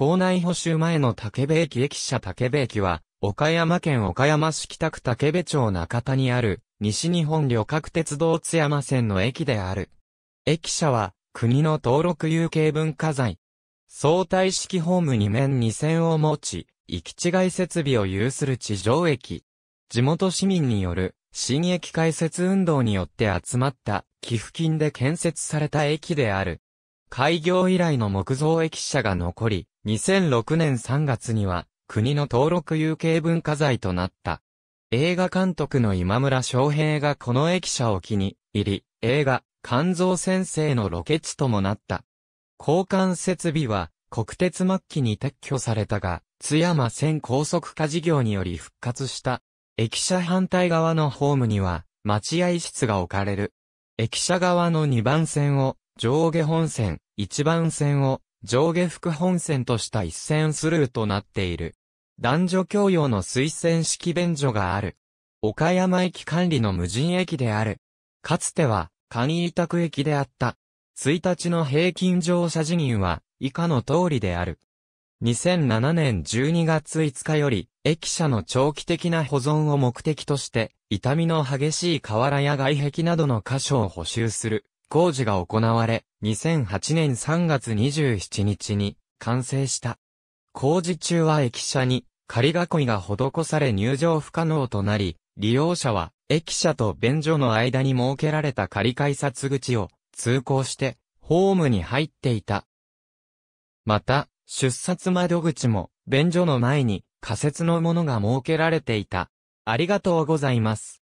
校内補修前の竹部駅駅舎竹部駅は、岡山県岡山市北区竹部町中田にある、西日本旅客鉄道津山線の駅である。駅舎は、国の登録有形文化財。相対式ホーム2面2線を持ち、行き違い設備を有する地上駅。地元市民による、新駅開設運動によって集まった、寄付金で建設された駅である。開業以来の木造駅舎が残り、2006年3月には、国の登録有形文化財となった。映画監督の今村昌平がこの駅舎を機に入り、映画、肝臓先生のロケ地ともなった。交換設備は、国鉄末期に撤去されたが、津山線高速化事業により復活した。駅舎反対側のホームには、待合室が置かれる。駅舎側の2番線を上下本線、1番線を上下副本線とした一線スルーとなっている。男女共用の推薦式便所がある。岡山駅管理の無人駅である。かつては、簡易委託駅であった。1日の平均乗車人員は、以下の通りである。2007年12月5日より、駅舎の長期的な保存を目的として、痛みの激しい瓦や外壁などの箇所を補修する。工事が行われ、2008年3月27日に完成した。工事中は駅舎に仮囲いが施され入場不可能となり、利用者は駅舎と便所の間に設けられた仮改札口を通行してホームに入っていた。また、出札窓口も便所の前に仮設のものが設けられていた。ありがとうございます。